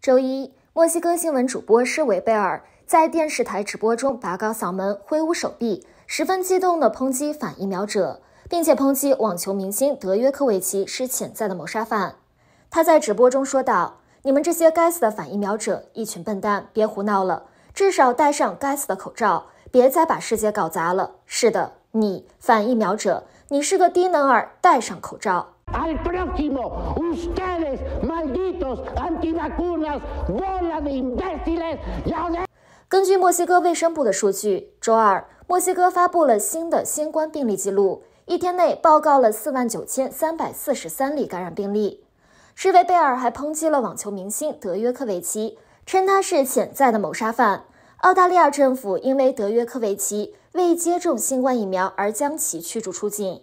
周一，墨西哥新闻主播施维贝尔在电视台直播中拔高嗓门，挥舞手臂，十分激动地抨击反疫苗者，并且抨击网球明星德约科维奇是潜在的谋杀犯。他在直播中说道：“你们这些该死的反疫苗者，一群笨蛋，别胡闹了，至少戴上该死的口罩，别再把世界搞砸了。是的，你反疫苗者，你是个低能儿，戴上口罩。”根据墨西哥卫生部的数据，周二，墨西哥发布了新的新冠病例记录，一天内报告了四万九千三百四十三例感染病例。施维贝尔还抨击了网球明星德约科维奇，称他是潜在的谋杀犯。澳大利亚政府因为德约科维奇未接种新冠疫苗而将其驱逐出境。